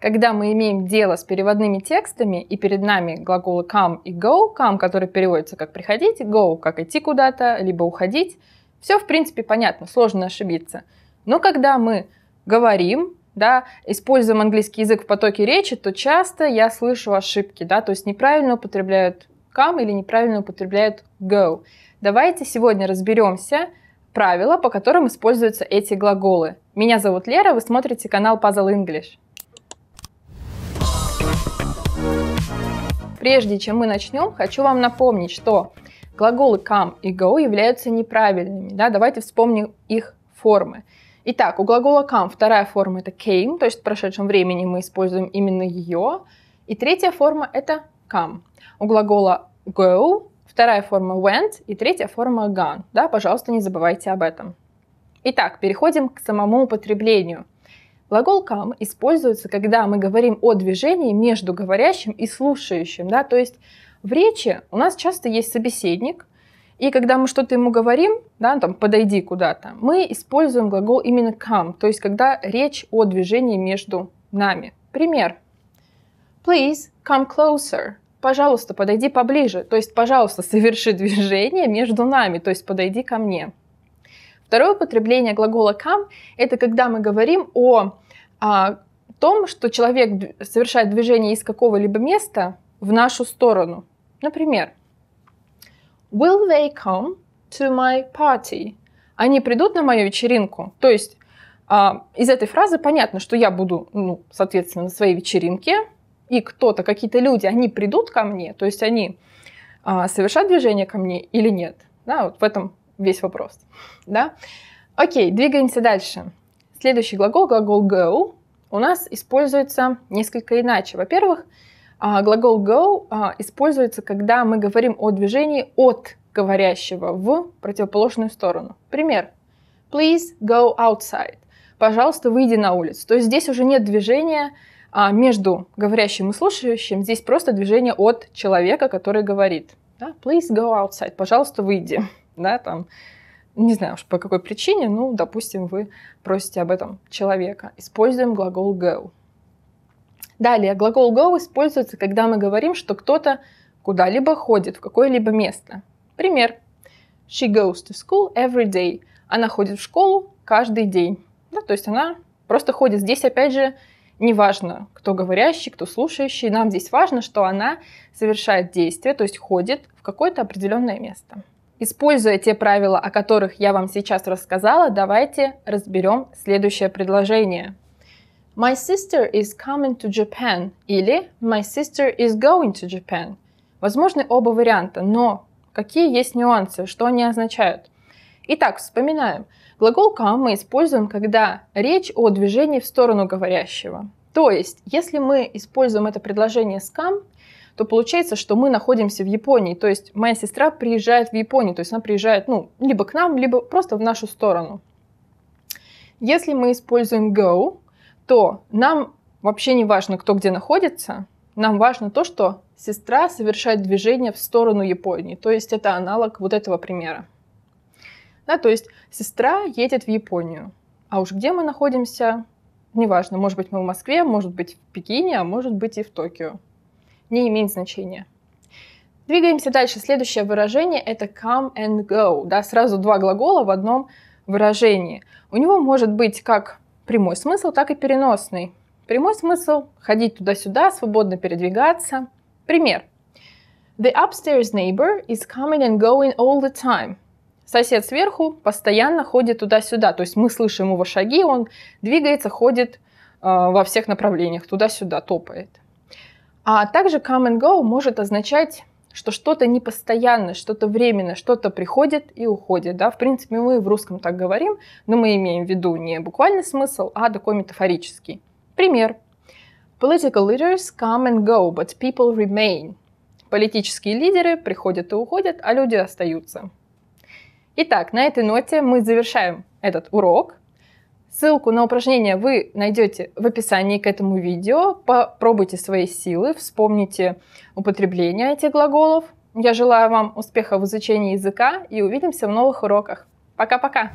когда мы имеем дело с переводными текстами, и перед нами глаголы come и go, come, который переводится как приходить, go, как идти куда-то, либо уходить, все, в принципе, понятно, сложно ошибиться. Но когда мы говорим, да, используем английский язык в потоке речи, то часто я слышу ошибки, да, то есть неправильно употребляют come или неправильно употребляют go. Давайте сегодня разберемся, правила, по которым используются эти глаголы. Меня зовут Лера, вы смотрите канал Puzzle English. Прежде чем мы начнем, хочу вам напомнить, что глаголы come и go являются неправильными. Да? Давайте вспомним их формы. Итак, у глагола come вторая форма это came, то есть в прошедшем времени мы используем именно ее. И третья форма это come. У глагола go вторая форма went и третья форма gone. Да, пожалуйста, не забывайте об этом. Итак, переходим к самому употреблению – Глагол «come» используется, когда мы говорим о движении между говорящим и слушающим. Да? То есть в речи у нас часто есть собеседник, и когда мы что-то ему говорим, да, там, подойди куда-то, мы используем глагол именно come, то есть когда речь о движении между нами. Пример. Please come closer. Пожалуйста, подойди поближе. То есть, пожалуйста, соверши движение между нами, то есть подойди ко мне. Второе употребление глагола come – это когда мы говорим о о том, что человек совершает движение из какого-либо места в нашу сторону. Например, Will they come to my party? Они придут на мою вечеринку. То есть а, из этой фразы понятно, что я буду, ну, соответственно, на своей вечеринке, и кто-то, какие-то люди, они придут ко мне, то есть они а, совершат движение ко мне или нет. Да, вот в этом весь вопрос. Да? Окей, двигаемся дальше. Следующий глагол, глагол go, у нас используется несколько иначе. Во-первых, а, глагол go а, используется, когда мы говорим о движении от говорящего в противоположную сторону. Пример. Please go outside. Пожалуйста, выйди на улицу. То есть здесь уже нет движения а, между говорящим и слушающим. Здесь просто движение от человека, который говорит. Да? Please go outside. Пожалуйста, выйди. Да, там не знаю уж по какой причине, ну, допустим, вы просите об этом человека. Используем глагол go. Далее, глагол go используется, когда мы говорим, что кто-то куда-либо ходит, в какое-либо место. Пример. She goes to school every day. Она ходит в школу каждый день. Да, то есть она просто ходит. Здесь, опять же, неважно, кто говорящий, кто слушающий. Нам здесь важно, что она совершает действие, то есть ходит в какое-то определенное место. Используя те правила, о которых я вам сейчас рассказала, давайте разберем следующее предложение. My sister is coming to Japan или My sister is going to Japan. Возможны оба варианта, но какие есть нюансы, что они означают? Итак, вспоминаем. Глагол come мы используем, когда речь о движении в сторону говорящего. То есть, если мы используем это предложение с come, то получается, что мы находимся в Японии. То есть моя сестра приезжает в Японию, то есть она приезжает ну, либо к нам, либо просто в нашу сторону. Если мы используем go, то нам вообще не важно, кто где находится, нам важно то, что сестра совершает движение в сторону Японии. То есть это аналог вот этого примера. Да, то есть сестра едет в Японию. А уж где мы находимся, неважно. Может быть, мы в Москве, может быть, в Пекине, а может быть и в Токио не имеет значения. Двигаемся дальше. Следующее выражение – это come and go. Да, сразу два глагола в одном выражении. У него может быть как прямой смысл, так и переносный. Прямой смысл – ходить туда-сюда, свободно передвигаться. Пример. The upstairs neighbor is coming and going all the time. Сосед сверху постоянно ходит туда-сюда, то есть мы слышим его шаги, он двигается, ходит э, во всех направлениях, туда-сюда, топает. А также come and go может означать что что-то непостоянно, что-то временно, что-то приходит и уходит. Да? В принципе, мы в русском так говорим, но мы имеем в виду не буквальный смысл, а такой метафорический. Пример. Political leaders come and go, but people remain. Политические лидеры приходят и уходят, а люди остаются. Итак, на этой ноте мы завершаем этот урок – Ссылку на упражнение вы найдете в описании к этому видео. Попробуйте свои силы, вспомните употребление этих глаголов. Я желаю вам успеха в изучении языка и увидимся в новых уроках. Пока-пока!